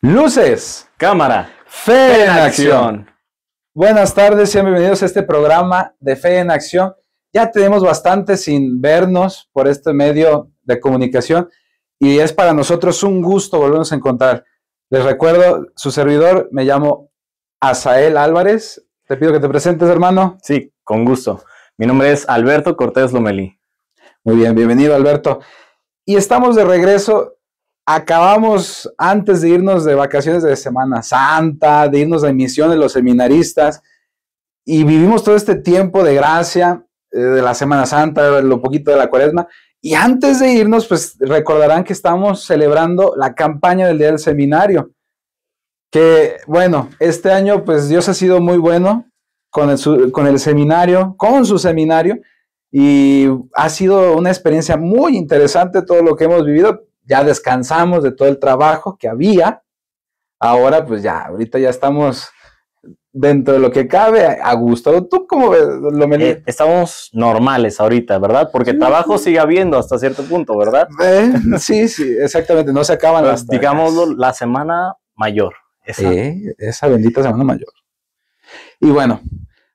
Luces, cámara, fe, en, acción. Buenas tardes, sean bienvenidos a este programa de Fe en Acción. Ya tenemos bastante sin vernos por este medio de comunicación y es para nosotros un gusto volvernos a encontrar. Les recuerdo, su servidor, me llamo Azael Álvarez. Te pido que te presentes, hermano. Sí, con gusto. Mi nombre es Alberto Cortés Lomelí. Muy bien, bienvenido, Alberto. Y estamos de regreso acabamos antes de irnos de vacaciones de Semana Santa, de irnos de misión de los seminaristas, y vivimos todo este tiempo de gracia eh, de la Semana Santa, lo poquito de la cuaresma, y antes de irnos, pues recordarán que estamos celebrando la campaña del Día del Seminario, que bueno, este año pues Dios ha sido muy bueno con el, con el seminario, con su seminario, y ha sido una experiencia muy interesante todo lo que hemos vivido, ya descansamos de todo el trabajo que había. Ahora, pues ya, ahorita ya estamos dentro de lo que cabe, a gusto. ¿Tú cómo ves lo eh, estamos normales ahorita, ¿verdad? Porque trabajo sigue habiendo hasta cierto punto, ¿verdad? Eh, sí, sí, exactamente. No se acaban las. digamos la semana mayor. Esa. esa bendita semana mayor. Y bueno,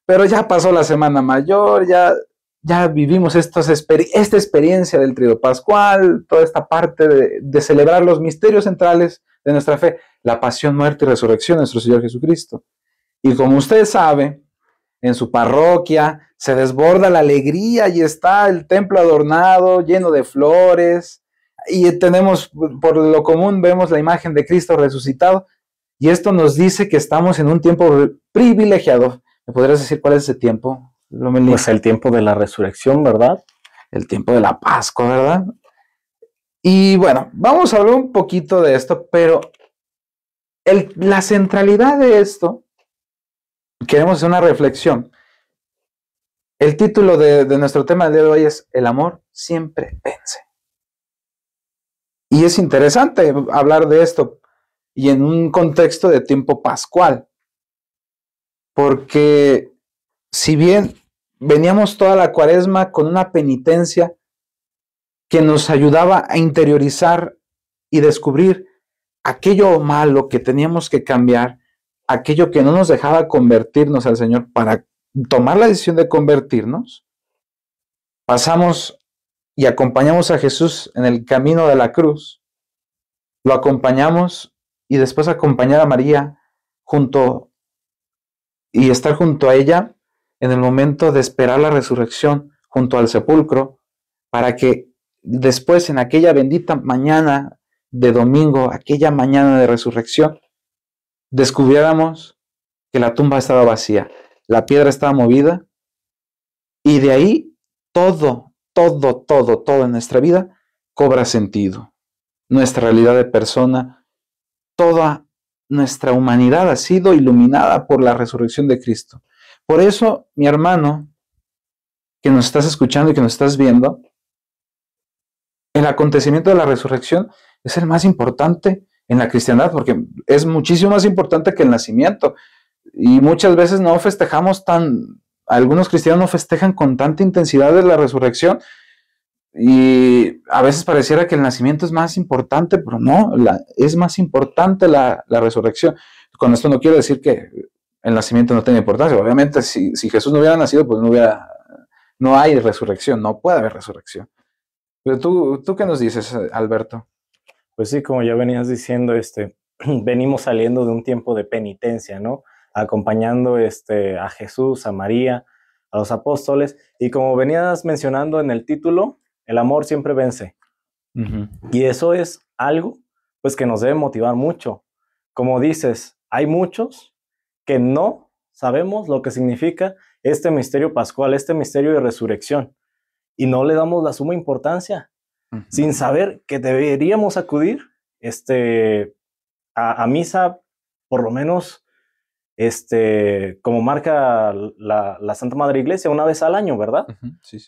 pero ya pasó la semana mayor, ya ya vivimos esta experiencia del trío Pascual, toda esta parte de, de, celebrar los misterios centrales de nuestra fe, la pasión, muerte y resurrección de nuestro Señor Jesucristo. Y como usted sabe, en su parroquia se desborda la alegría y está el templo adornado, lleno de flores, y tenemos, por lo común, vemos la imagen de Cristo resucitado, y esto nos dice que estamos en un tiempo privilegiado. ¿Me podrías decir cuál es ese tiempo? Pues el tiempo de la resurrección, ¿verdad? El tiempo de la Pascua, ¿verdad? Y bueno, vamos a hablar un poquito de esto, pero la centralidad de esto, queremos hacer una reflexión. El título de, nuestro tema de hoy es El amor siempre vence. Y es interesante hablar de esto y en un contexto de tiempo pascual, porque si bien Veníamos toda la cuaresma con una penitencia que nos ayudaba a interiorizar y descubrir aquello malo que teníamos que cambiar, aquello que no nos dejaba convertirnos al Señor para tomar la decisión de convertirnos. Pasamos y acompañamos a Jesús en el camino de la cruz. Lo acompañamos y después acompañar a María junto y estar junto a ella en el momento de esperar la resurrección junto al sepulcro, para que después en aquella bendita mañana de domingo, aquella mañana de resurrección, descubriéramos que la tumba estaba vacía, la piedra estaba movida y de ahí todo, todo, todo, todo en nuestra vida cobra sentido. Nuestra realidad de persona, toda nuestra humanidad ha sido iluminada por la resurrección de Cristo. Por eso, mi hermano, que nos estás escuchando y que nos estás viendo, el acontecimiento de la resurrección es el más importante en la cristiandad, porque es muchísimo más importante que el nacimiento. Y muchas veces no festejamos tan, algunos cristianos no festejan con tanta intensidad la resurrección. Y a veces pareciera que el nacimiento es más importante, pero no, es más importante la resurrección. Con esto no quiero decir que el nacimiento no tiene importancia. Obviamente, si, Jesús no hubiera nacido, pues no hubiera, no hay resurrección, no puede haber resurrección. Pero tú, ¿tú qué nos dices, Alberto? Pues sí, como ya venías diciendo, este, venimos saliendo de un tiempo de penitencia, ¿no? Acompañando este, a Jesús, a María, a los apóstoles. Y como venías mencionando en el título, el amor siempre vence. Y eso es algo, pues, que nos debe motivar mucho. Como dices, hay muchos que no sabemos lo que significa este misterio pascual, este misterio de resurrección, y no le damos la suma importancia, sin saber que deberíamos acudir este, a, misa, por lo menos, este, como marca la, Santa Madre Iglesia, una vez al año, ¿verdad?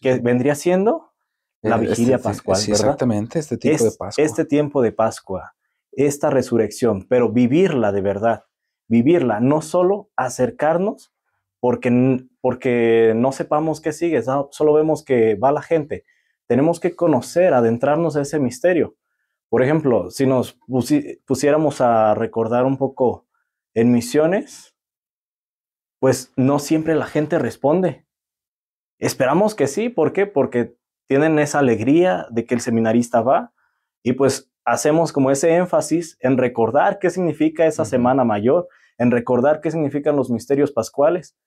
que vendría siendo la eh, este vigilia pascual, ¿verdad? Exactamente, este tiempo Este tiempo de Pascua, esta resurrección, pero vivirla de verdad vivirla, no solo acercarnos porque, porque no sepamos qué sigue, solo vemos que va la gente. Tenemos que conocer, adentrarnos a ese misterio. Por ejemplo, si nos pusiéramos a recordar un poco en misiones, pues no siempre la gente responde. Esperamos que sí, ¿por qué? Porque tienen esa alegría de que el seminarista va y pues hacemos como ese énfasis en recordar qué significa esa Semana Mayor, en recordar qué significan los misterios pascuales,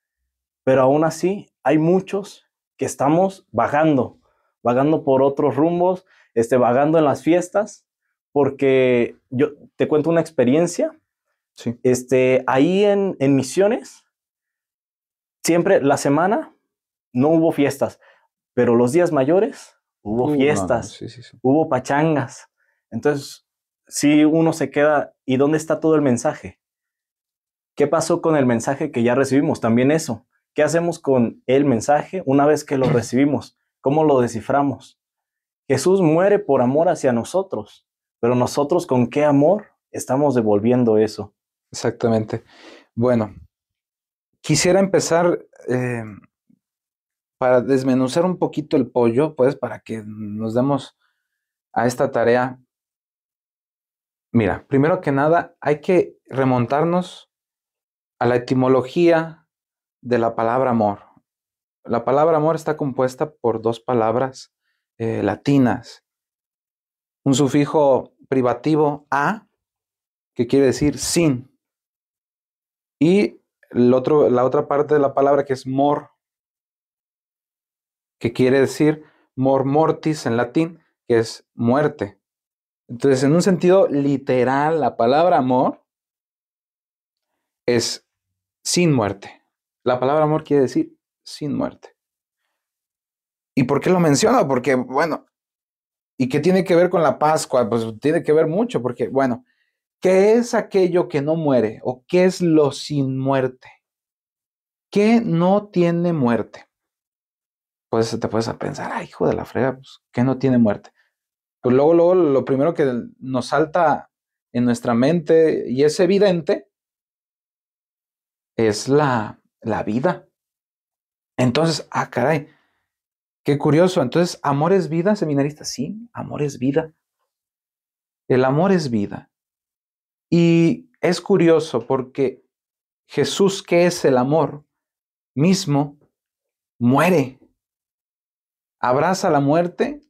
pero aún así hay muchos que estamos vagando, vagando por otros rumbos, este, vagando en las fiestas, porque yo te cuento una experiencia. Sí. Este, ahí en, Misiones, siempre la semana no hubo fiestas, pero los días mayores hubo uh, fiestas, hubo pachangas, entonces, si uno se queda, ¿y dónde está todo el mensaje? ¿Qué pasó con el mensaje que ya recibimos? También eso. ¿Qué hacemos con el mensaje una vez que lo recibimos? ¿Cómo lo desciframos? Jesús muere por amor hacia nosotros, pero nosotros con qué amor estamos devolviendo eso. Exactamente. Bueno, quisiera empezar eh, para desmenuzar un poquito el pollo, pues para que nos demos a esta tarea Mira, primero que nada hay que remontarnos a la etimología de la palabra amor. La palabra amor está compuesta por dos palabras eh, latinas. Un sufijo privativo a, que quiere decir sin. Y otro, la otra parte de la palabra que es mor, que quiere decir mor mortis en latín, que es muerte. Entonces, en un sentido literal, la palabra amor es sin muerte. La palabra amor quiere decir sin muerte. ¿Y por qué lo menciono? Porque, bueno, ¿y qué tiene que ver con la Pascua? Pues tiene que ver mucho, porque, bueno, ¿qué es aquello que no muere? ¿O qué es lo sin muerte? ¿Qué no tiene muerte? Pues te puedes pensar, ay, hijo de la frega, pues, ¿qué no tiene muerte? Pues, luego, luego lo primero que nos salta en nuestra mente y es evidente es la, la vida. Entonces, ah, caray, qué curioso. Entonces, amor es vida, seminarista. Sí, amor es vida. El amor es vida. Y es curioso porque Jesús, que es el amor mismo, muere. Abraza la muerte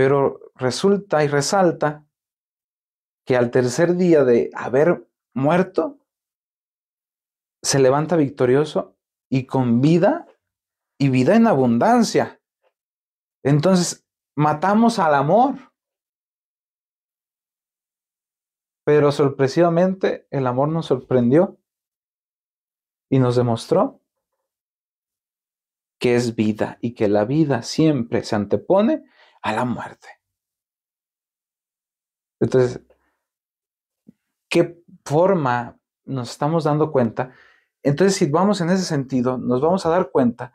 pero resulta y resalta que al tercer día de haber muerto, se levanta victorioso y con vida y vida en abundancia. Entonces, matamos al amor. Pero sorpresivamente el amor nos sorprendió y nos demostró que es vida y que la vida siempre se antepone a la muerte. Entonces, ¿qué forma nos estamos dando cuenta? Entonces, si vamos en ese sentido, nos vamos a dar cuenta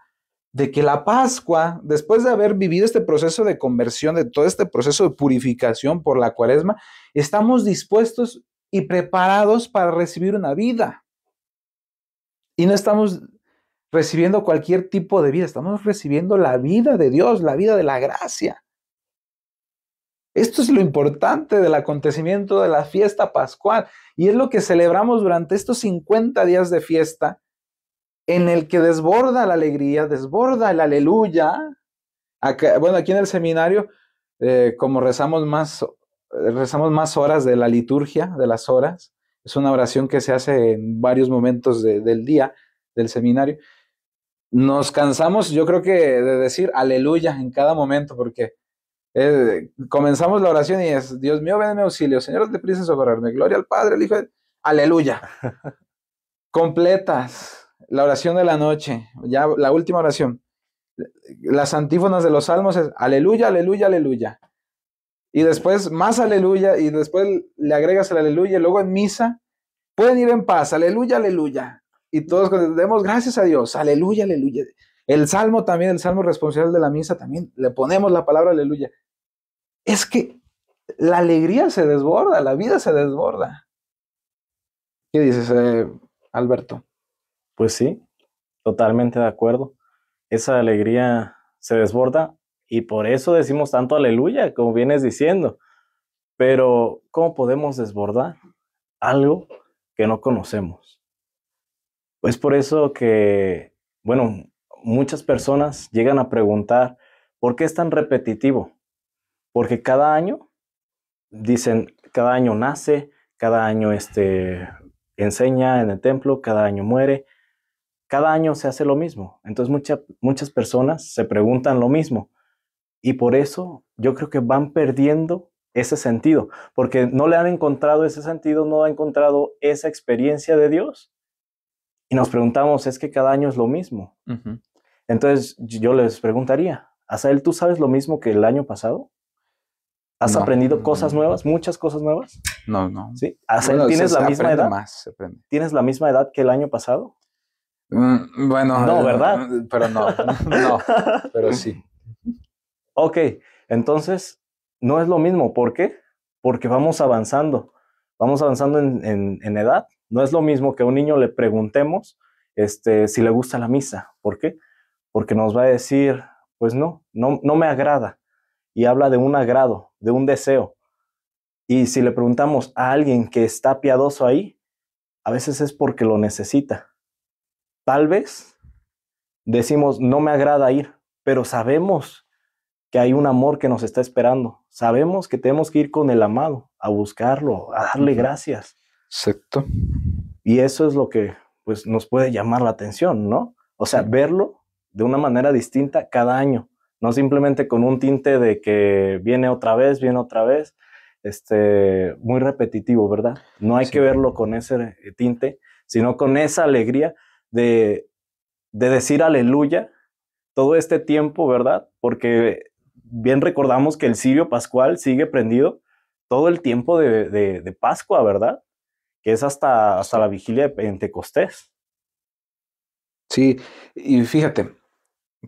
de que la Pascua, después de haber vivido este proceso de conversión, de todo este proceso de purificación por la cuaresma, estamos dispuestos y preparados para recibir una vida. Y no estamos recibiendo cualquier tipo de vida, estamos recibiendo la vida de Dios, la vida de la gracia. Esto es lo importante del acontecimiento de la fiesta pascual y es lo que celebramos durante estos 50 días de fiesta en el que desborda la alegría, desborda el aleluya. bueno, aquí en el seminario, eh, como rezamos más, rezamos más horas de la liturgia, de las horas, es una oración que se hace en varios momentos del día del seminario. Nos cansamos, yo creo que, de decir aleluya en cada momento, porque eh, comenzamos la oración y es, Dios mío, ven en mi auxilio, Señor, te prisa, socorrerme, gloria al Padre, al Hijo, aleluya. Completas la oración de la noche, ya la última oración. Las antífonas de los salmos es, aleluya, aleluya, aleluya. Y después más aleluya, y después le agregas el aleluya, y luego en misa, pueden ir en paz, aleluya, aleluya. Y todos demos gracias a Dios, aleluya, aleluya. El salmo también, el salmo responsable de la misa también, le ponemos la palabra aleluya es que la alegría se desborda, la vida se desborda. ¿Qué dices, eh, Alberto? Pues sí, totalmente de acuerdo. Esa alegría se desborda y por eso decimos tanto aleluya, como vienes diciendo. Pero, ¿cómo podemos desbordar algo que no conocemos? Pues por eso que, bueno, muchas personas llegan a preguntar, ¿por qué es tan repetitivo? porque cada año, dicen, cada año nace, cada año este, enseña en el templo, cada año muere, cada año se hace lo mismo. Entonces muchas personas se preguntan lo mismo y por eso yo creo que van perdiendo ese sentido, porque no le han encontrado ese sentido, no han encontrado esa experiencia de Dios. Y nos preguntamos, es que cada año es lo mismo. Entonces yo les preguntaría, él ¿tú sabes lo mismo que el año pasado? ¿Has aprendido cosas nuevas, muchas cosas nuevas? No, no. ¿Tienes la misma edad? ¿Tienes la misma edad que el año pasado? Mm, bueno. No, eh, ¿verdad? Pero no, no, pero sí. Ok, entonces no es lo mismo. ¿Por qué? Porque vamos avanzando, vamos avanzando en, edad. No es lo mismo que a un niño le preguntemos este, si le gusta la misa. ¿Por qué? Porque nos va a decir, pues no, no, no me agrada y habla de un agrado, de un deseo. Y si le preguntamos a alguien que está piadoso ahí, a veces es porque lo necesita. Tal vez decimos, no me agrada ir, pero sabemos que hay un amor que nos está esperando. Sabemos que tenemos que ir con el amado a buscarlo, a darle gracias. Exacto. Y eso es lo que pues, nos puede llamar la atención, ¿no? O sea, verlo de una manera distinta cada año. No simplemente con un tinte de que viene otra vez, viene otra vez, este, muy repetitivo, ¿verdad? No hay que verlo con ese eh, tinte, sino con esa alegría de, decir aleluya todo este tiempo, ¿verdad? Porque bien recordamos que el Sirio pascual sigue prendido todo el tiempo de, de Pascua, ¿verdad? Que es hasta, hasta la vigilia de Pentecostés. Sí, y fíjate,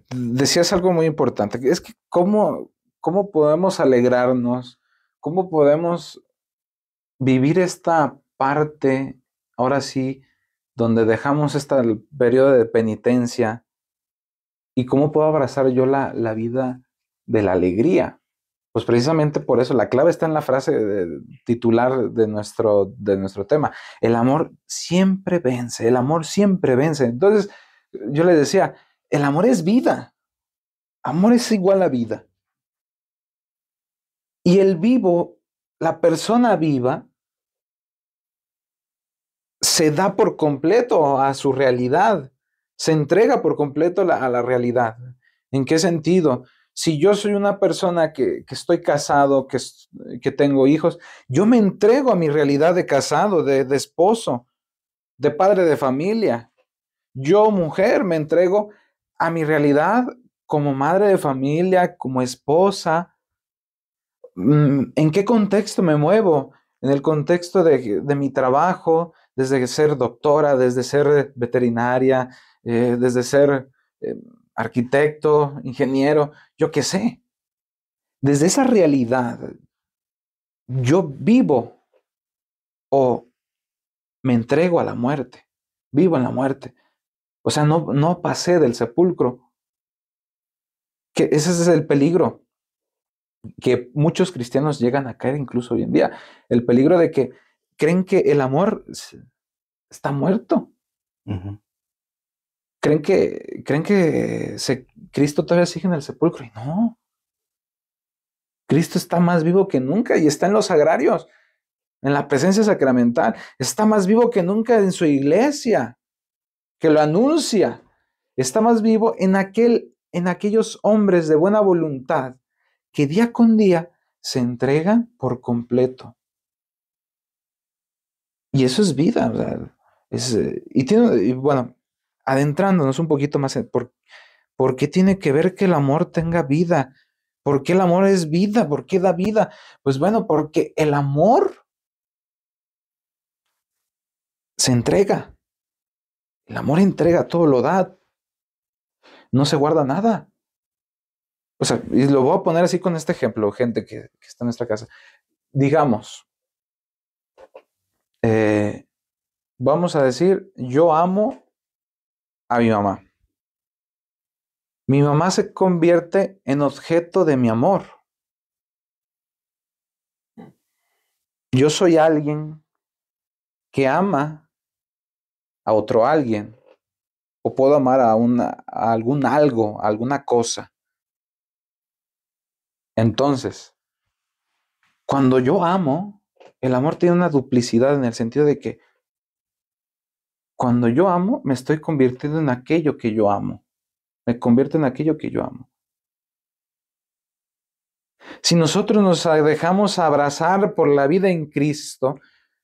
decías algo muy importante, es que cómo, cómo podemos alegrarnos, cómo podemos vivir esta parte, ahora sí, donde dejamos este periodo de penitencia y cómo puedo abrazar yo la, vida de la alegría. Pues precisamente por eso, la clave está en la frase titular de nuestro, de nuestro tema. El amor siempre vence, el amor siempre vence. Entonces, yo le decía, el amor es vida. Amor es igual a vida. Y el vivo, la persona viva, se da por completo a su realidad, se entrega por completo a la realidad. ¿En qué sentido? Si yo soy una persona que, estoy casado, que, que, tengo hijos, yo me entrego a mi realidad de casado, de, de esposo, de padre de familia. Yo, mujer, me entrego a mi realidad como madre de familia, como esposa, mm, ¿en qué contexto me muevo? En el contexto de, mi trabajo, desde ser doctora, desde ser veterinaria, eh, desde ser eh, arquitecto, ingeniero, yo qué sé. Desde esa realidad, yo vivo o me entrego a la muerte, vivo en la muerte. O sea, no, pasé del sepulcro. Que ese es el peligro que muchos cristianos llegan a caer incluso hoy en día. El peligro de que creen que el amor está muerto. Creen que, creen que Cristo todavía sigue en el sepulcro. Y no. Cristo está más vivo que nunca y está en los agrarios, en la presencia sacramental. Está más vivo que nunca en su iglesia que lo anuncia, está más vivo en, aquel, en aquellos hombres de buena voluntad que día con día se entregan por completo. Y eso es vida. y, tiene, bueno, adentrándonos un poquito más por, por, qué tiene que ver que el amor tenga vida. ¿Por qué el amor es vida? ¿Por qué da vida? Pues bueno, porque el amor se entrega. El amor entrega todo, lo da. No se guarda nada. O sea, y lo voy a poner así con este ejemplo, gente que, está en nuestra casa. Digamos, eh, vamos a decir, yo amo a mi mamá. Mi mamá se convierte en objeto de mi amor. Yo soy alguien que ama a otro alguien. O puedo amar a, algún algo, a alguna cosa. Entonces, cuando yo amo, el amor tiene una duplicidad en el sentido de que cuando yo amo, me estoy convirtiendo en aquello que yo amo. Me convierto en aquello que yo amo. Si nosotros nos dejamos abrazar por la vida en Cristo,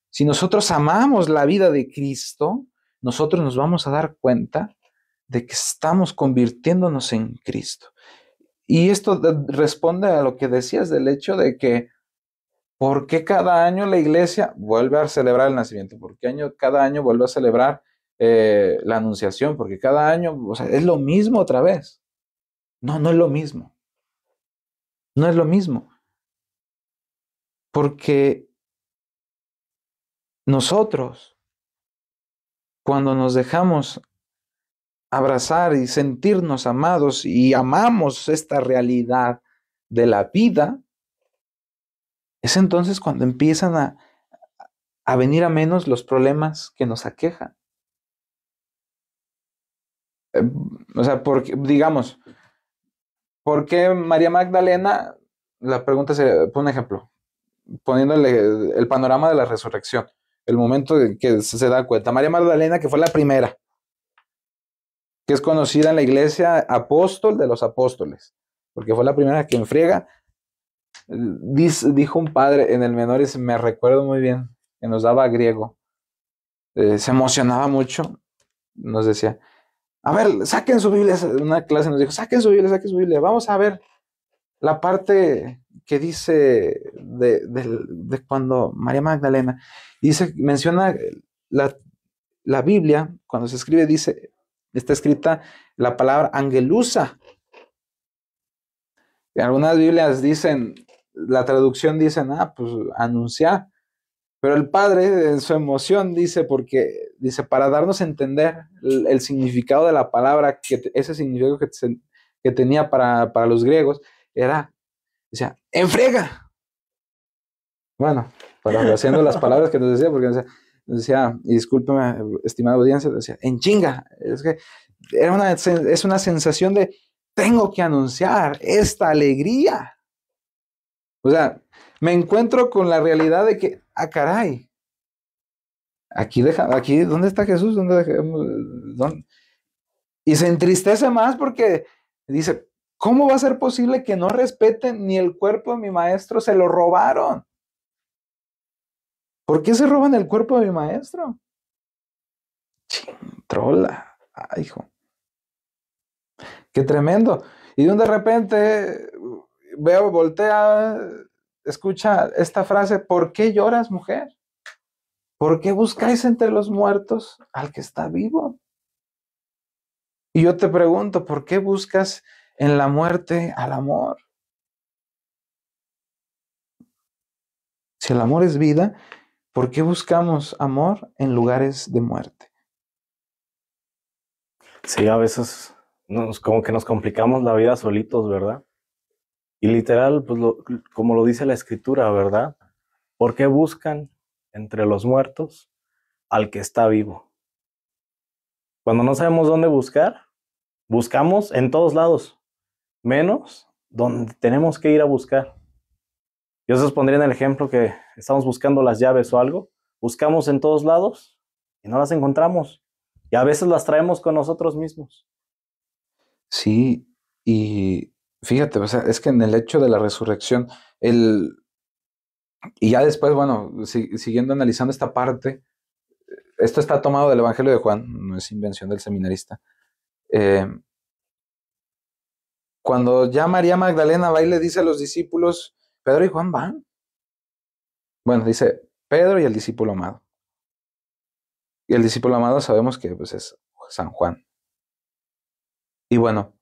si nosotros amamos la vida de Cristo, nosotros nos vamos a dar cuenta de que estamos convirtiéndonos en Cristo. Y esto responde a lo que decías del hecho de que, ¿por qué cada año la iglesia vuelve a celebrar el nacimiento? ¿Por qué año, cada año vuelve a celebrar eh, la anunciación? Porque cada año, o sea, es lo mismo otra vez. No, no es lo mismo. No es lo mismo. Porque nosotros cuando nos dejamos abrazar y sentirnos amados y amamos esta realidad de la vida, es entonces cuando empiezan a, venir a menos los problemas que nos aquejan. Em, o sea, porque, digamos, ¿por qué María Magdalena? La pregunta se pone un ejemplo, poniéndole el panorama de la resurrección el momento en que se da cuenta. María Magdalena, que fue la primera, que es conocida en la iglesia apóstol de los apóstoles, porque fue la primera que enfriega. Dijo un padre en el Menores, me recuerdo muy bien, que nos daba griego, eh, se emocionaba mucho, nos decía, a ver, saquen su Biblia, una clase nos dijo, saquen su Biblia, saquen su Biblia, vamos a ver la parte que dice de, cuando María Magdalena dice, menciona la, la, Biblia, cuando se escribe, dice, está escrita la palabra angelusa. En algunas Biblias dicen, la traducción dice ah, pues anunciar. Pero el padre, en su emoción, dice, porque, dice, para darnos a entender el, significado de la palabra, que ese significado que, tenía para, para los griegos, era decía, enfrega. Bueno, haciendo las palabras que nos decía, porque nos decía, y discúlpeme, estimada audiencia, decía, en chinga. Es que una, es una sensación de, tengo que anunciar esta alegría. O sea, me encuentro con la realidad de que, ah, caray, aquí deja, aquí, ¿dónde está Jesús? dónde? Y se entristece más porque dice, ¿Cómo va a ser posible que no respeten ni el cuerpo de mi maestro? Se lo robaron. ¿Por qué se roban el cuerpo de mi maestro? trola. hijo. Qué tremendo. Y de repente veo, voltea, escucha esta frase, ¿por qué lloras, mujer? ¿Por qué buscáis entre los muertos al que está vivo? Y yo te pregunto, ¿por qué buscas en la muerte al amor. Si el amor es vida, ¿por qué buscamos amor en lugares de muerte? Sí, a veces nos, como que nos complicamos la vida solitos, ¿verdad? Y literal, pues como lo dice la escritura, ¿verdad? ¿Por qué buscan entre los muertos al que está vivo? Cuando no sabemos dónde buscar, buscamos en todos lados menos donde tenemos que ir a buscar. Yo os pondría en el ejemplo que estamos buscando las llaves o algo, buscamos en todos lados y no las encontramos. Y a veces las traemos con nosotros mismos. Sí, y fíjate, es que en el hecho de la resurrección, el... Y ya después, bueno, siguiendo analizando esta parte, esto está tomado del Evangelio de Juan, no es invención del seminarista. Eh, cuando ya María Magdalena va y le dice a los discípulos, Pedro y Juan van. Bueno, dice Pedro y el discípulo amado. Y el discípulo amado sabemos que pues, es San Juan. Y bueno,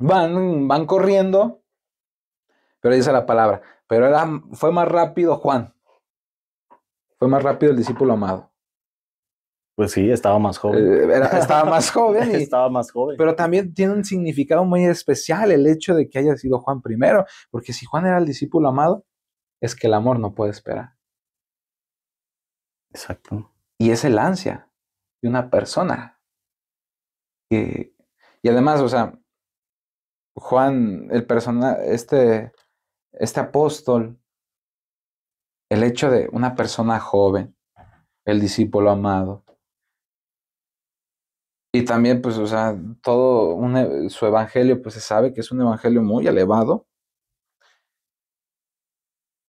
van, van corriendo, pero dice la palabra. Pero era, fue más rápido Juan. Fue más rápido el discípulo amado. Pues sí, estaba más joven. Eh, estaba más joven. estaba más joven. Pero también tiene un significado muy especial el hecho de que haya sido Juan primero, porque si Juan era el discípulo amado, es que el amor no puede esperar. Exacto. Y es el ansia de una persona. Y, además, o sea, Juan, el persona, este, este apóstol, el hecho de una persona joven, el discípulo amado, y también, pues, o sea, todo e, su evangelio, pues se sabe que es un evangelio muy elevado.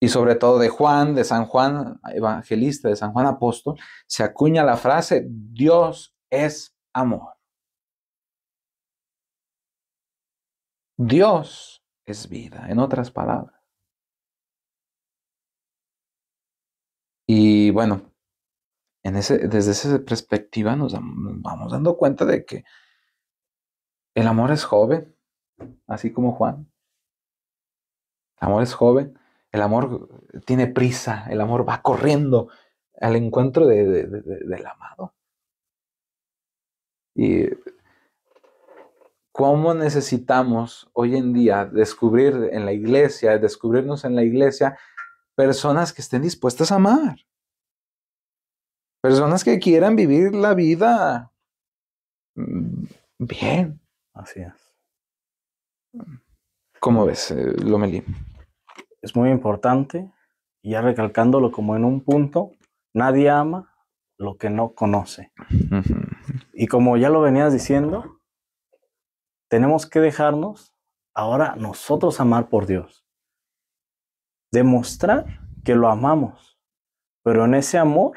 Y sobre todo de Juan, de San Juan evangelista, de San Juan apóstol, se acuña la frase, Dios es amor. Dios es vida, en otras palabras. Y bueno, desde esa perspectiva nos vamos dando cuenta de que el amor es joven, así como Juan. El amor es joven, el amor tiene prisa, el amor va corriendo al encuentro del amado. Y cómo necesitamos hoy en día descubrir en la iglesia, descubrirnos en la iglesia, personas que estén dispuestas a amar. Personas que quieran vivir la vida mm, bien. Así es. ¿Cómo ves, eh, Lomelín? Es muy importante, ya recalcándolo como en un punto, nadie ama lo que no conoce. Y como ya lo venías diciendo, tenemos que dejarnos ahora nosotros amar por Dios. Demostrar que lo amamos, pero en ese amor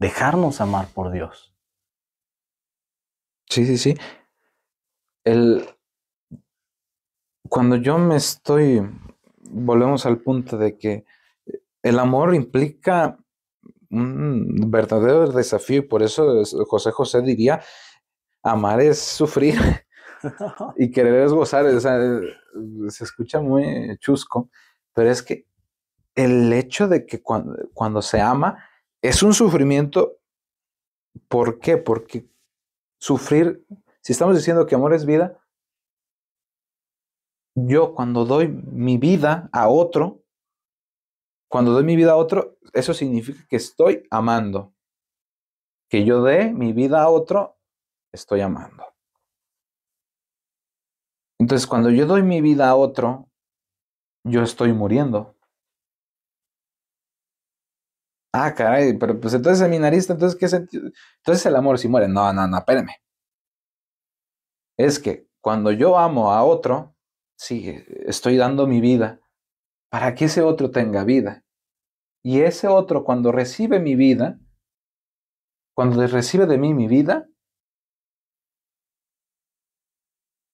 dejarnos amar por Dios. Sí, sí, sí. El, cuando yo me estoy, volvemos al punto de que el amor implica un verdadero desafío y por eso José José diría, amar es sufrir y querer es gozar, se escucha muy chusco, pero es que el hecho de que cuando, cuando se ama, es un sufrimiento. ¿Por qué? Porque sufrir, si estamos diciendo que amor es vida, yo cuando doy mi vida a otro, cuando doy mi vida a otro, eso significa que estoy amando. Que yo dé mi vida a otro, estoy amando. Entonces, cuando yo doy mi vida a otro, yo estoy muriendo. Ah, caray, pero pues entonces seminarista, entonces ¿qué sentido? Entonces el amor si muere. No, no, no, espérenme. Es que cuando yo amo a otro, sí, estoy dando mi vida para que ese otro tenga vida. Y ese otro cuando recibe mi vida, cuando recibe de mí mi vida,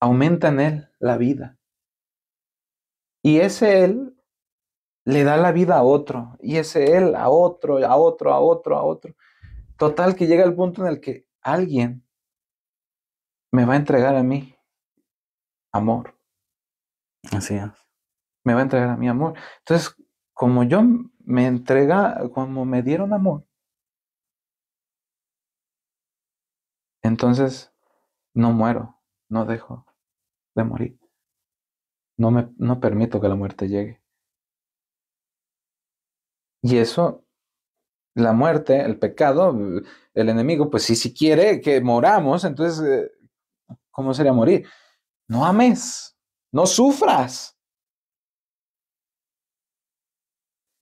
aumenta en él la vida. Y ese él le da la vida a otro, y ese él a otro, a otro, a otro, a otro. Total que llega el punto en el que alguien me va a entregar a mí amor. Así es. Me va a entregar a mí amor. Entonces, como yo me entrega, como me dieron amor, entonces no muero, no dejo de morir. No, me, no permito que la muerte llegue. Y eso, la muerte, el pecado, el enemigo, pues si, si quiere que moramos, entonces, eh, ¿cómo sería morir? No ames, no sufras.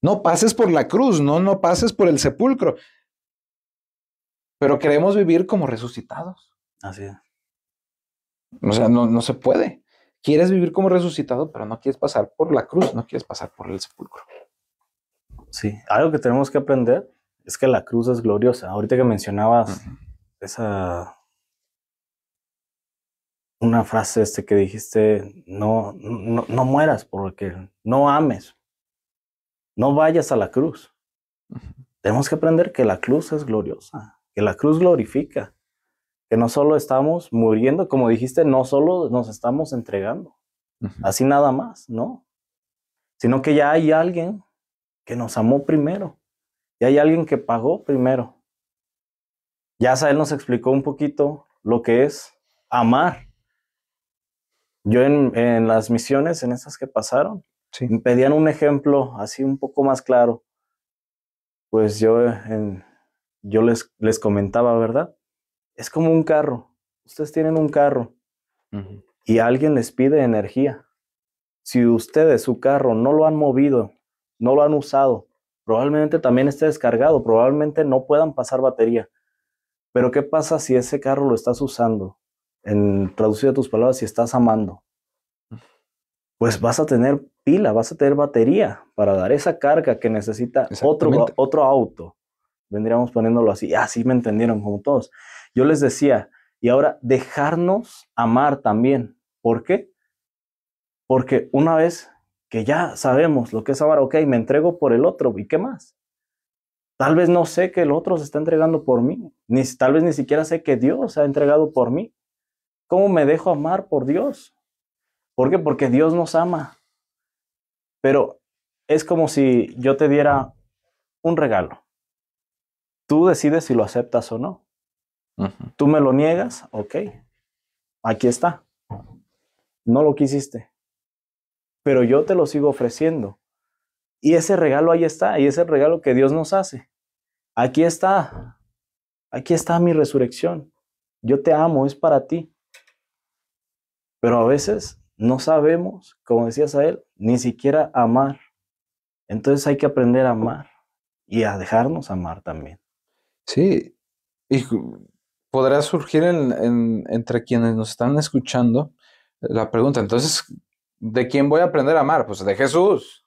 No pases por la cruz, no, no pases por el sepulcro. Pero queremos vivir como resucitados. Así es. O sea, no se puede. Quieres vivir como resucitado, pero no quieres pasar por la cruz, no quieres pasar por el sepulcro. Sí, algo que tenemos que aprender es que la cruz es gloriosa. Ahorita que mencionabas esa una frase este que dijiste, no, no, mueras porque no ames, no vayas a la cruz. Tenemos que aprender que la cruz es gloriosa, que la cruz glorifica, que no solo estamos muriendo, como dijiste, no solo nos estamos entregando, así nada más, ¿no? Sino que ya hay alguien que nos amó primero. Y hay alguien que pagó primero. Ya Sael nos explicó un poquito lo que es amar. Yo en, las misiones, en esas que pasaron, me pedían un ejemplo así un poco más claro. Pues yo, yo les, les comentaba, ¿verdad? Es como un carro. Ustedes tienen un carro y alguien les pide energía. Si ustedes su carro no lo han movido no lo han usado, probablemente también esté descargado, probablemente no puedan pasar batería. Pero ¿qué pasa si ese carro lo estás usando? En traducir tus palabras, si estás amando, pues vas a tener pila, vas a tener batería para dar esa carga que necesita otro, otro auto. Vendríamos poniéndolo así. Así ah, me entendieron como todos. Yo les decía, y ahora dejarnos amar también. ¿Por qué? Porque una vez ya sabemos lo que es ahora, ok, me entrego por el otro, ¿y qué más? Tal vez no sé que el otro se está entregando por mí, ni tal vez ni siquiera sé que Dios se ha entregado por mí. ¿Cómo me dejo amar por Dios? ¿Por qué? Porque Dios nos ama. Pero es como si yo te diera un regalo. Tú decides si lo aceptas o no. Tú me lo niegas, ok. Aquí está. No lo quisiste pero yo te lo sigo ofreciendo. Y ese regalo ahí está, y ese regalo que Dios nos hace. Aquí está, aquí está mi resurrección. Yo te amo, es para ti. Pero a veces no sabemos, como decías a él, ni siquiera amar. Entonces hay que aprender a amar y a dejarnos amar también. Sí, y podrá surgir entre quienes nos están escuchando la pregunta, entonces, ¿de quién voy a aprender a amar? Pues de Jesús.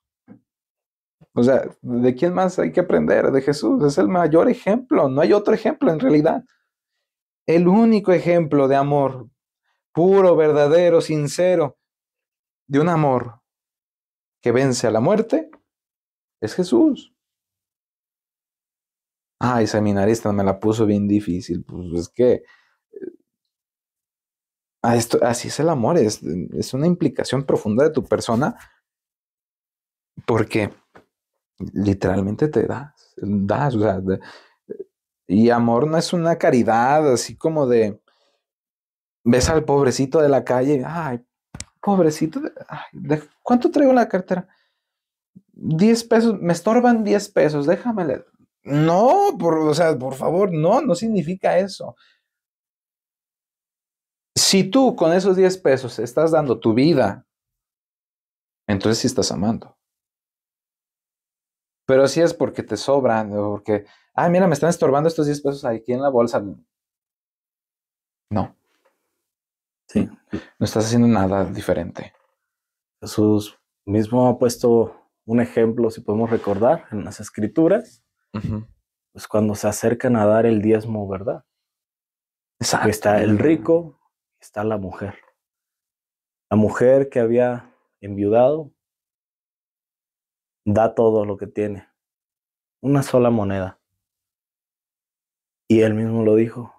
O sea, ¿de quién más hay que aprender? De Jesús. Es el mayor ejemplo. No hay otro ejemplo en realidad. El único ejemplo de amor puro, verdadero, sincero, de un amor que vence a la muerte, es Jesús. Ay, seminarista, me la puso bien difícil. Pues es que Ah, así es el amor, es, una implicación profunda de tu persona porque literalmente te das, y amor no es una caridad así como de ves al pobrecito de la calle, ay, pobrecito, ¿cuánto traigo en la cartera? 10 pesos, me estorban 10 pesos, déjamele. No, por, o sea, por favor, no, no significa eso. Si tú con esos 10 pesos estás dando tu vida, entonces sí estás amando. Pero si es porque te sobran, o porque, Ah, mira, me están estorbando estos 10 pesos aquí en la bolsa. No. Sí. No estás haciendo nada diferente. Jesús mismo ha puesto un ejemplo, si podemos recordar, en las escrituras, pues cuando se acercan a dar el diezmo, ¿verdad? Exacto. Está el rico, está la mujer. La mujer que había enviudado da todo lo que tiene, una sola moneda. Y él mismo lo dijo,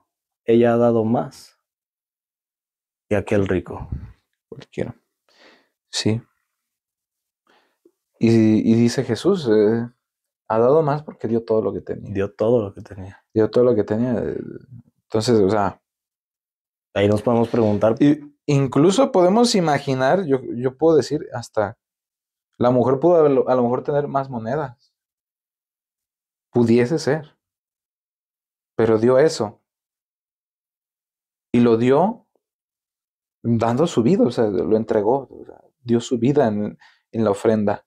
ella ha dado más que aquel rico. Cualquiera. Sí. Y, dice Jesús, eh, ha dado más porque dio todo lo que tenía. Dio todo lo que tenía. Dio todo lo que tenía. Eh, entonces, o sea, Ahí nos podemos preguntar. incluso podemos imaginar, yo, puedo decir hasta, la mujer pudo a lo mejor tener más monedas. Pudiese ser. Pero dio eso. Y lo dio dando su vida, o sea, lo entregó, dio su vida en, la ofrenda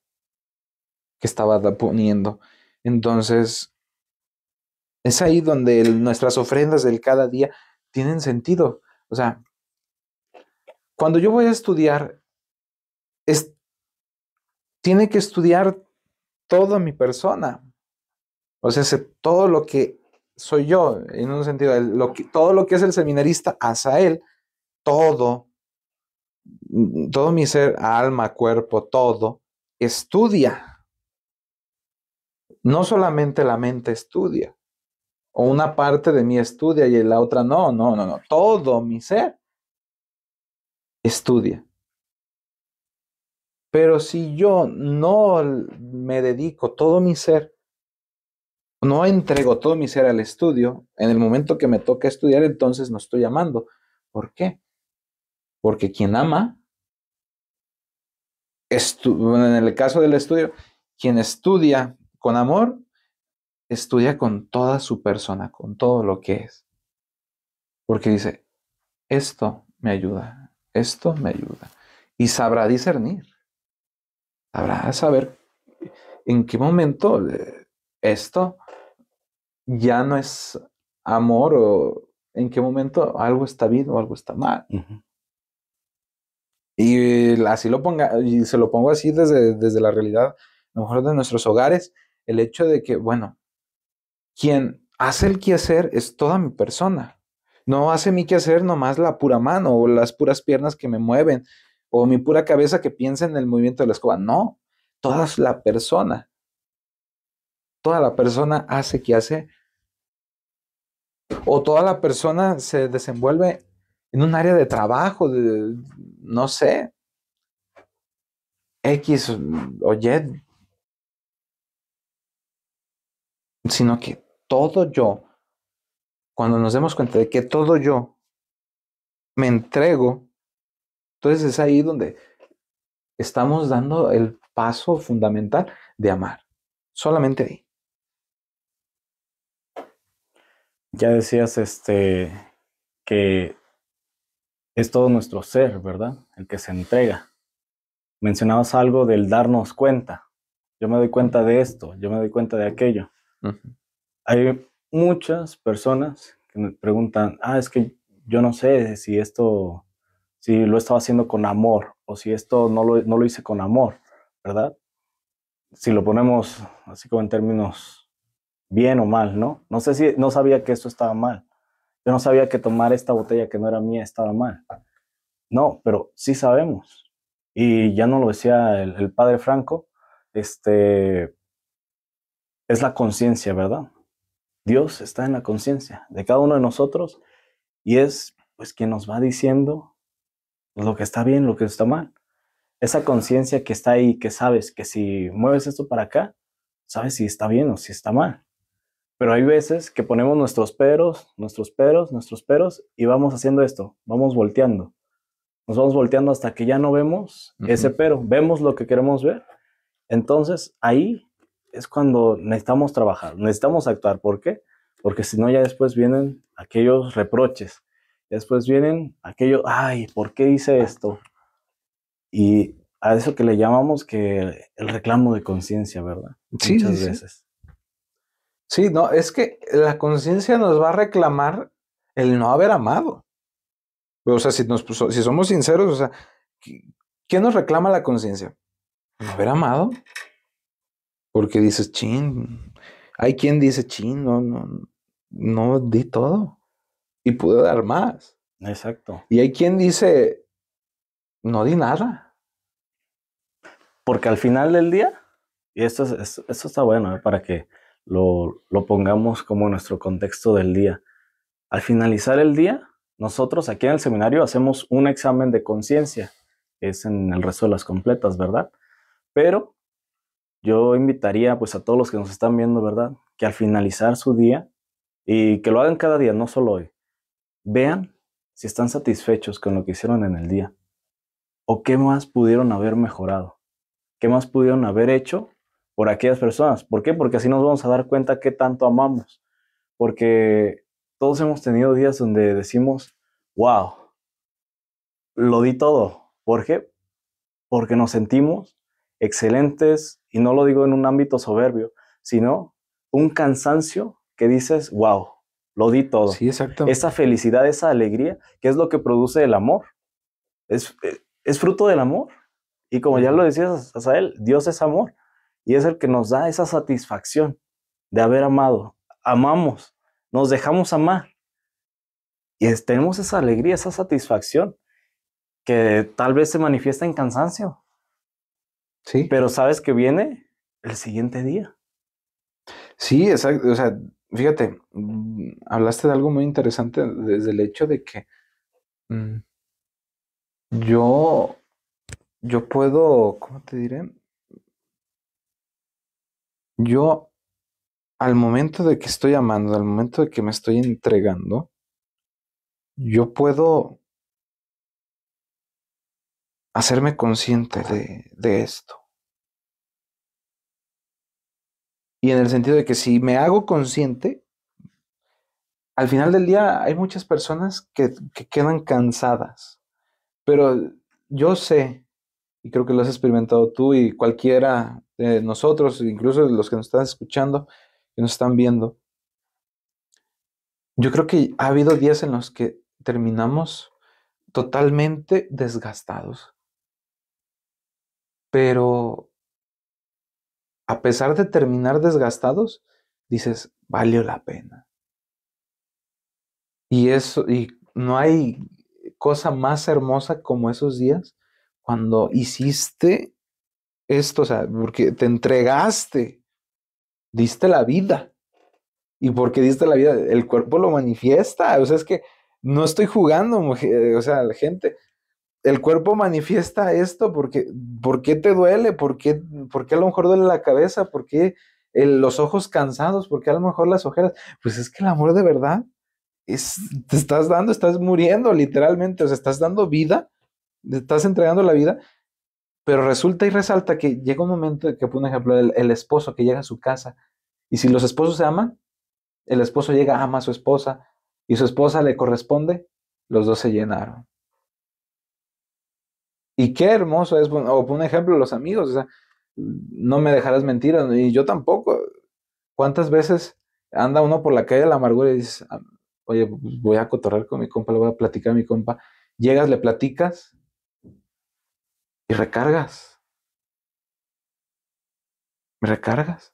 que estaba poniendo. Entonces, es ahí donde nuestras ofrendas del cada día tienen sentido. O sea, cuando yo voy a estudiar, tiene que estudiar toda mi persona. O sea, todo lo que soy yo, en un sentido, todo lo que es el seminarista hacia él, todo, todo mi ser, alma, cuerpo, todo, estudia. No solamente la mente estudia o una parte de mí estudia y la otra no, no, no, no. Todo mi ser estudia. Pero si yo no me dedico todo mi ser, no entrego todo mi ser al estudio, en el momento que me toca estudiar, entonces no estoy amando. ¿Por qué? Porque quien ama, en el caso del estudio, quien estudia con amor, estudia con toda su persona, con todo lo que es. Porque dice, esto me ayuda, esto me ayuda. Y sabrá discernir, sabrá saber en qué momento eh, esto ya no es amor o en qué momento algo está bien o algo está mal. Y así lo ponga, y se lo pongo así desde, desde la realidad, a lo mejor de nuestros hogares, el hecho de que, bueno, quien hace el quehacer es toda mi persona. No hace mi quehacer nomás la pura mano o las puras piernas que me mueven o mi pura cabeza que piensa en el movimiento de la escoba. No, toda la persona. Toda la persona hace hace O toda la persona se desenvuelve en un área de trabajo, de, no sé, X o Y sino que todo yo, cuando nos demos cuenta de que todo yo me entrego, entonces es ahí donde estamos dando el paso fundamental de amar. Solamente ahí. Ya decías este que es todo nuestro ser, ¿verdad? El que se entrega. Mencionabas algo del darnos cuenta. Yo me doy cuenta de esto, yo me doy cuenta de aquello. Hay muchas personas que me preguntan, ah, es que yo no sé si esto, si lo estaba haciendo con amor o si esto no lo, no lo hice con amor, ¿verdad? Si lo ponemos así como en términos bien o mal, ¿no? No sé si, no sabía que esto estaba mal. Yo no sabía que tomar esta botella que no era mía estaba mal. No, pero sí sabemos. Y ya no lo decía el, el padre Franco, este, es la conciencia, ¿verdad? Dios está en la conciencia de cada uno de nosotros y es pues quien nos va diciendo lo que está bien, lo que está mal. Esa conciencia que está ahí, que sabes que si mueves esto para acá, sabes si está bien o si está mal. Pero hay veces que ponemos nuestros peros, nuestros peros, nuestros peros y vamos haciendo esto, vamos volteando. Nos vamos volteando hasta que ya no vemos ese pero, vemos lo que queremos ver. Entonces ahí es cuando necesitamos trabajar, necesitamos actuar. ¿Por qué? Porque si no, ya después vienen aquellos reproches, después vienen aquellos, ay, ¿por qué hice esto? Y a eso que le llamamos que el reclamo de conciencia, ¿verdad? Sí, Muchas veces. Sí. no, es que la conciencia nos va a reclamar el no haber amado. O sea, si, nos, si somos sinceros, o sea, ¿qué nos reclama la conciencia? ¿No haber amado? Porque dices, chin, hay quien dice, chin, no, no, no di todo y pude dar más. Exacto. Y hay quien dice, no di nada. Porque al final del día, y esto, es, está bueno eh, para que lo, lo pongamos como nuestro contexto del día. Al finalizar el día, nosotros aquí en el seminario hacemos un examen de conciencia, es en el resto de las completas, ¿verdad? Pero yo invitaría pues a todos los que nos están viendo, ¿verdad? Que al finalizar su día y que lo hagan cada día, no solo hoy, vean si están satisfechos con lo que hicieron en el día o qué más pudieron haber mejorado, qué más pudieron haber hecho por aquellas personas. ¿Por qué? Porque así nos vamos a dar cuenta qué tanto amamos. Porque todos hemos tenido días donde decimos, wow, lo di todo. ¿Por qué? Porque nos sentimos excelentes, y no lo digo en un ámbito soberbio, sino un cansancio que dices, wow, lo di todo. Sí, exacto. Esa felicidad, esa alegría, que es lo que produce el amor. Es, eh, fruto del amor. Y como ya lo decías, Asael, Dios es amor. Y es el que nos da esa satisfacción de haber amado. Amamos, nos dejamos amar. Y tenemos esa alegría, esa satisfacción, que tal vez se manifiesta en cansancio, Sí. Pero sabes que viene el siguiente día. Sí, exacto. O sea, fíjate, mm, hablaste de algo muy interesante desde el hecho de que mm, yo, yo puedo, ¿cómo te diré? Yo, al momento de que estoy amando, al momento de que me estoy entregando, yo puedo hacerme consciente de, esto. Y en el sentido de que si me hago consciente, al final del día hay muchas personas que, que, quedan cansadas, pero yo sé, y creo que lo has experimentado tú y cualquiera de nosotros, incluso los que nos están escuchando, que nos están viendo, yo creo que ha habido días en los que terminamos totalmente desgastados, pero a pesar de terminar desgastados, dices, valió la pena. Y eso, y no hay cosa más hermosa como esos días cuando hiciste esto, o sea, porque te entregaste, diste la vida. Y porque diste la vida, el cuerpo lo manifiesta. O sea, es que no estoy jugando, o sea, la gente, el cuerpo manifiesta esto porque, ¿por qué te duele? ¿Por qué, a lo mejor duele la cabeza? ¿Por qué los ojos cansados? ¿Por qué a lo mejor las ojeras? Pues es que el amor de verdad es, te estás dando, estás muriendo literalmente, o sea, estás dando vida, estás entregando la vida, pero resulta y resalta que llega un momento que, por ejemplo, el, el esposo que llega a su casa, y si los esposos se aman, el esposo llega, ama a su esposa, y su esposa le corresponde, los dos se llenaron. Y qué hermoso es, o por un ejemplo, los amigos, o sea, no me dejarás mentir, y yo tampoco. ¿Cuántas veces anda uno por la calle de la amargura y dices, ah, oye, pues voy a cotorrar con mi compa, le voy a platicar a mi compa? Llegas, le platicas y recargas. Recargas.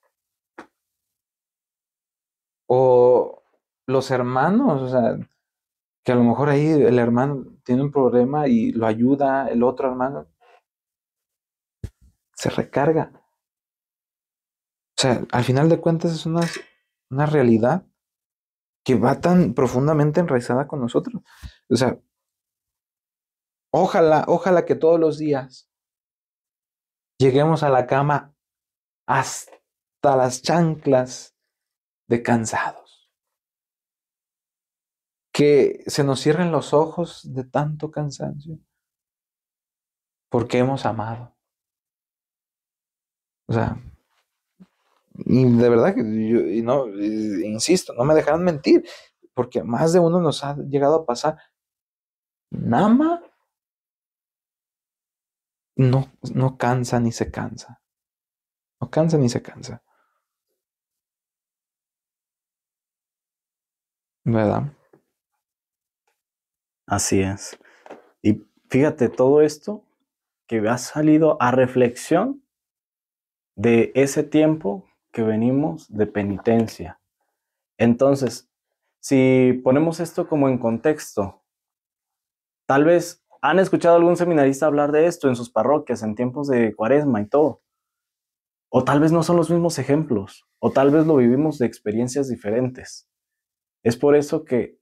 O los hermanos, o sea, que a lo mejor ahí el hermano, tiene un problema y lo ayuda el otro hermano, se recarga. O sea, al final de cuentas es una, una realidad que va tan profundamente enraizada con nosotros. O sea, ojalá, ojalá que todos los días lleguemos a la cama hasta las chanclas de cansado que se nos cierren los ojos de tanto cansancio, porque hemos amado. O sea, de verdad que yo, no, insisto, no me dejarán mentir, porque más de uno nos ha llegado a pasar. Nama no, no cansa ni se cansa. No cansa ni se cansa. ¿Verdad? Así es. Y fíjate todo esto que ha salido a reflexión de ese tiempo que venimos de penitencia. Entonces, si ponemos esto como en contexto, tal vez han escuchado algún seminarista hablar de esto en sus parroquias, en tiempos de cuaresma y todo. O tal vez no son los mismos ejemplos, o tal vez lo vivimos de experiencias diferentes. Es por eso que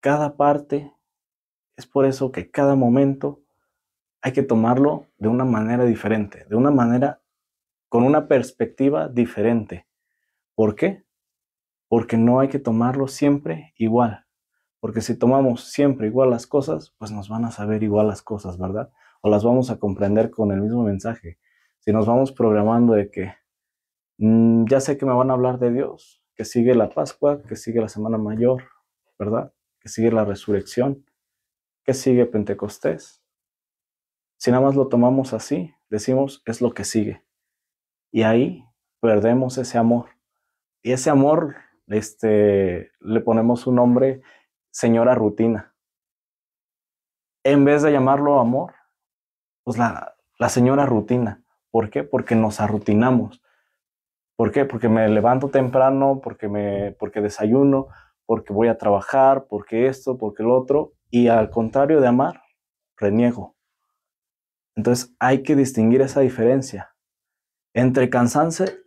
cada parte es por eso que cada momento hay que tomarlo de una manera diferente, de una manera con una perspectiva diferente. ¿Por qué? Porque no hay que tomarlo siempre igual. Porque si tomamos siempre igual las cosas, pues nos van a saber igual las cosas, ¿verdad? O las vamos a comprender con el mismo mensaje. Si nos vamos programando de que mm, ya sé que me van a hablar de Dios, que sigue la Pascua, que sigue la Semana Mayor, ¿verdad? Que sigue la resurrección, ¿Qué sigue Pentecostés? Si nada más lo tomamos así, decimos es lo que sigue. Y ahí perdemos ese amor. Y ese amor este, le ponemos un nombre, señora rutina. En vez de llamarlo amor, pues la, señora rutina. ¿Por qué? Porque nos arrutinamos. ¿Por qué? Porque me levanto temprano, porque, me, porque desayuno, porque voy a trabajar, porque esto, porque lo otro, y al contrario de amar, reniego. Entonces hay que distinguir esa diferencia entre cansarse,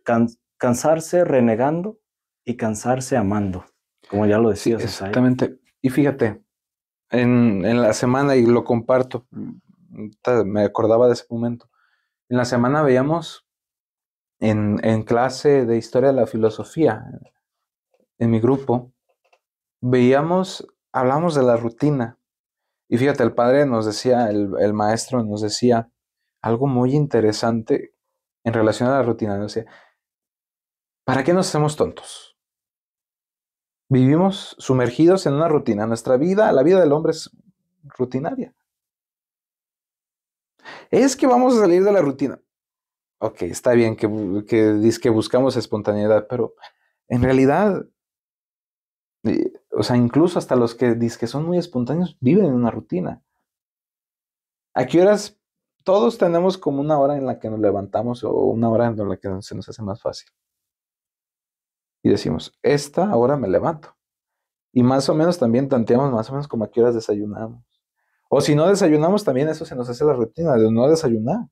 cansarse renegando y cansarse amando, como ya lo decías. exactamente. Y fíjate, en, en, la semana, y lo comparto, me acordaba de ese momento, en la semana veíamos en, en clase de historia de la filosofía, en mi grupo, veíamos, hablamos de la rutina. Y fíjate, el padre nos decía, el, maestro nos decía algo muy interesante en relación a la rutina. Nos decía, ¿para qué nos hacemos tontos? Vivimos sumergidos en una rutina. Nuestra vida, la vida del hombre es rutinaria. Es que vamos a salir de la rutina. Ok, está bien que, que, que buscamos espontaneidad, pero en realidad eh, o sea, incluso hasta los que dicen que son muy espontáneos viven en una rutina. ¿A qué horas? Todos tenemos como una hora en la que nos levantamos o una hora en la que se nos hace más fácil. Y decimos, esta hora me levanto. Y más o menos también tanteamos más o menos como a qué horas desayunamos. O si no desayunamos, también eso se nos hace la rutina de no desayunar.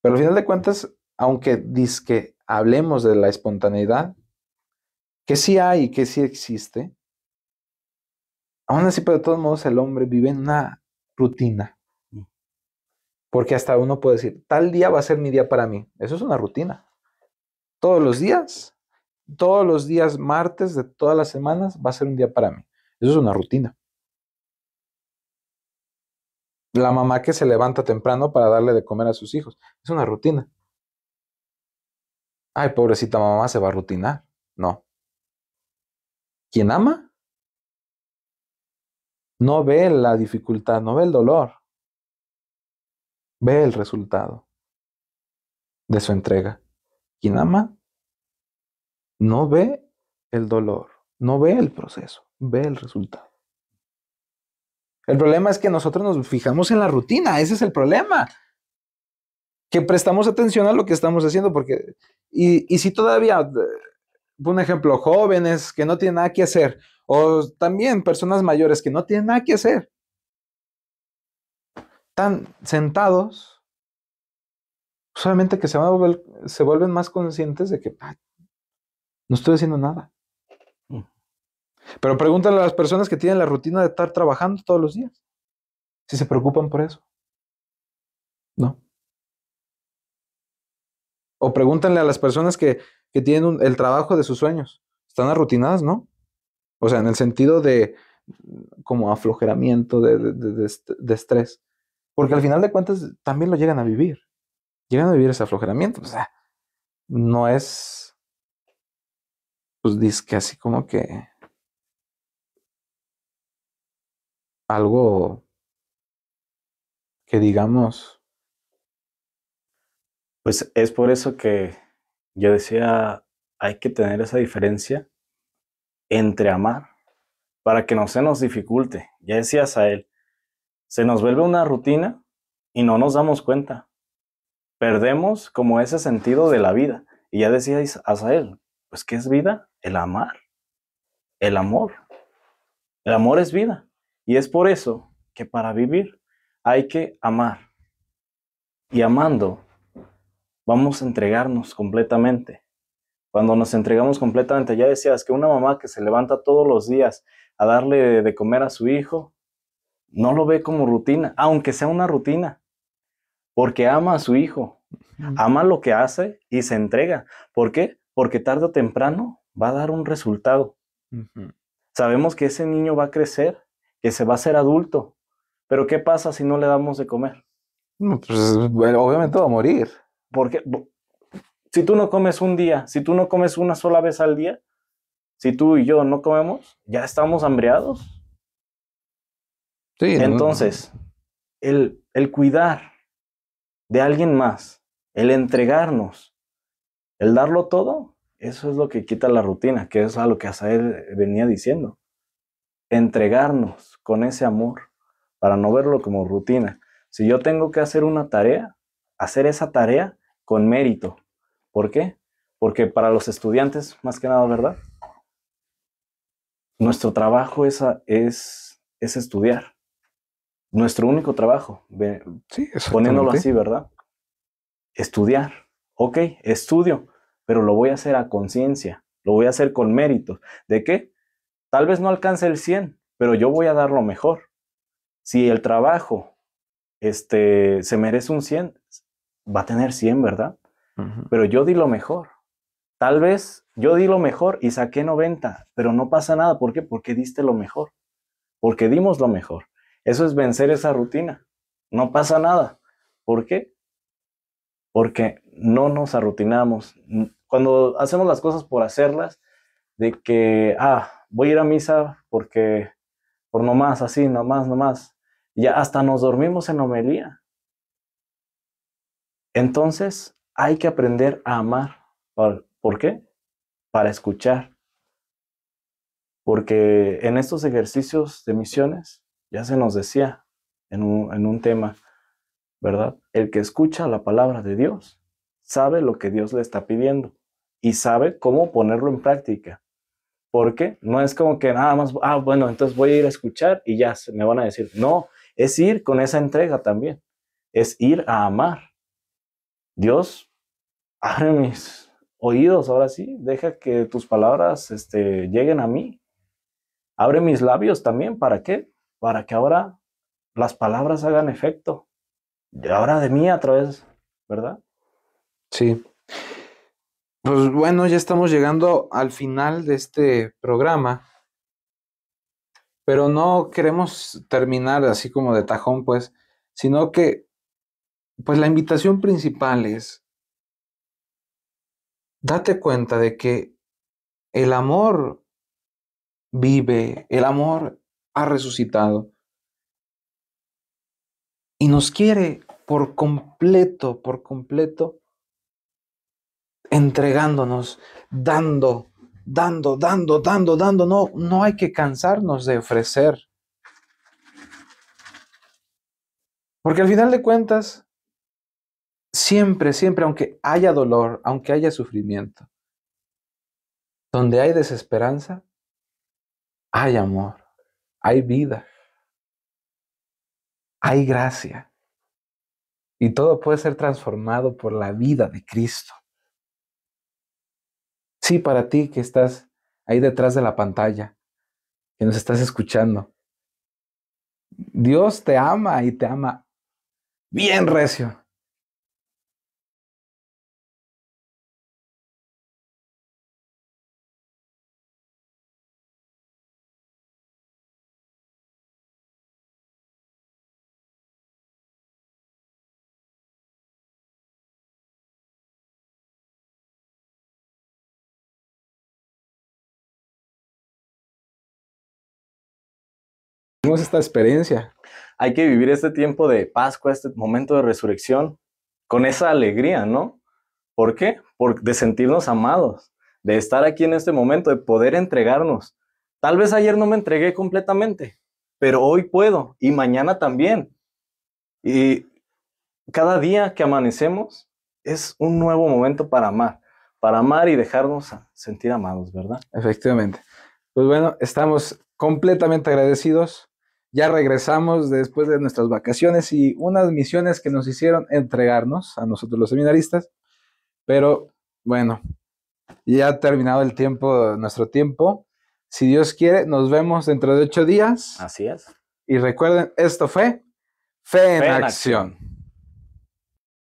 Pero al final de cuentas, aunque que hablemos de la espontaneidad, que sí hay, y que sí existe, aún así, pero de todos modos, el hombre vive en una rutina. Mm. Porque hasta uno puede decir, tal día va a ser mi día para mí. Eso es una rutina. Todos los días, todos los días martes de todas las semanas va a ser un día para mí. Eso es una rutina. La mamá que se levanta temprano para darle de comer a sus hijos. Es una rutina. Ay, pobrecita mamá, se va a rutinar. No quien ama no ve la dificultad, no ve el dolor, ve el resultado de su entrega. Quien ama no ve el dolor, no ve el proceso, ve el resultado. El problema es que nosotros nos fijamos en la rutina, ese es el problema. Que prestamos atención a lo que estamos haciendo, porque, y, y si todavía un ejemplo, jóvenes que no tienen nada que hacer, o también personas mayores que no tienen nada que hacer. Están sentados, solamente que se, vuelven más conscientes de que ah, no estoy haciendo nada. Mm. Pero pregúntale a las personas que tienen la rutina de estar trabajando todos los días, si se preocupan por eso. No. O pregúntale a las personas que que tienen el trabajo de sus sueños. Están arrutinadas, ¿no? O sea, en el sentido de como aflojeramiento, de, estrés. Porque al final de cuentas también lo llegan a vivir. Llegan a vivir ese aflojeramiento. O sea, no es. Pues que así como que. Algo que digamos. Pues es por eso que yo decía, hay que tener esa diferencia entre amar para que no se nos dificulte. Ya decía a él, se nos vuelve una rutina y no nos damos cuenta. Perdemos como ese sentido de la vida. Y ya decíais a él, pues ¿qué es vida? El amar, el amor. El amor es vida. Y es por eso que para vivir hay que amar. Y amando vamos a entregarnos completamente. Cuando nos entregamos completamente, ya decías que una mamá que se levanta todos los días a darle de comer a su hijo, no lo ve como rutina, aunque sea una rutina, porque ama a su hijo, ama lo que hace y se entrega. ¿Por qué? Porque tarde o temprano va a dar un resultado. Sabemos que ese niño va a crecer, que se va a ser adulto, pero ¿qué pasa si no le damos de comer? Pues, obviamente va a morir. Porque si tú no comes un día, si tú no comes una sola vez al día, si tú y yo no comemos, ya estamos hambriados. Entonces, El, el cuidar de alguien más, el entregarnos, el darlo todo, eso es lo que quita la rutina, que es a lo que él venía diciendo. Entregarnos con ese amor para no verlo como rutina. Si yo tengo que hacer una tarea, hacer esa tarea con mérito. ¿Por qué? Porque para los estudiantes, más que nada, ¿verdad? Nuestro trabajo es, es, es estudiar. Nuestro único trabajo, poniéndolo así, ¿verdad? Estudiar. Ok, estudio, pero lo voy a hacer a conciencia, lo voy a hacer con mérito. ¿De qué? Tal vez no alcance el 100, pero yo voy a dar lo mejor. Si el trabajo este, se merece un 100, va a tener 100, ¿verdad? Pero yo di lo mejor. Tal vez yo di lo mejor y saqué 90, pero no pasa nada. ¿Por qué? Porque diste lo mejor. Porque dimos lo mejor. Eso es vencer esa rutina. No pasa nada. ¿Por qué? Porque no nos arrutinamos. Cuando hacemos las cosas por hacerlas, de que, ah, voy a ir a misa porque, por nomás, así, nomás, nomás. Ya hasta nos dormimos en homelía. Entonces hay que aprender a amar. ¿Por qué? Para escuchar. Porque en estos ejercicios de misiones ya se nos decía en un, tema, ¿verdad? El que escucha la palabra de Dios sabe lo que Dios le está pidiendo y sabe cómo ponerlo en práctica. Porque no es como que nada más, ah, bueno, entonces voy a ir a escuchar y ya me van a decir, no, es ir con esa entrega también, es ir a amar, Dios, abre mis oídos ahora sí, deja que tus palabras este, lleguen a mí. Abre mis labios también, ¿para qué? Para que ahora las palabras hagan efecto. ahora de mí a través, ¿verdad? Sí. Pues bueno, ya estamos llegando al final de este programa, pero no queremos terminar así como de tajón, pues, sino que pues la invitación principal es, date cuenta de que el amor vive, el amor ha resucitado y nos quiere por completo, por completo, entregándonos, dando, dando, dando, dando, dando. No, no hay que cansarnos de ofrecer. Porque al final de cuentas, Siempre, siempre, aunque haya dolor, aunque haya sufrimiento, donde hay desesperanza, hay amor, hay vida, hay gracia. Y todo puede ser transformado por la vida de Cristo. Sí, para ti que estás ahí detrás de la pantalla, que nos estás escuchando, Dios te ama y te ama bien recio. esta experiencia. Hay que vivir este tiempo de Pascua, este momento de resurrección, con esa alegría, ¿no? ¿Por qué? Por, de sentirnos amados, de estar aquí en este momento, de poder entregarnos. Tal vez ayer no me entregué completamente, pero hoy puedo y mañana también. Y cada día que amanecemos es un nuevo momento para amar, para amar y dejarnos sentir amados, ¿verdad? Efectivamente. Pues bueno, estamos completamente agradecidos ya regresamos después de nuestras vacaciones y unas misiones que nos hicieron entregarnos a nosotros los seminaristas. Pero bueno, ya ha terminado el tiempo, nuestro tiempo. Si Dios quiere, nos vemos dentro de ocho días. Así es. Y recuerden, esto fue Fe en, acción.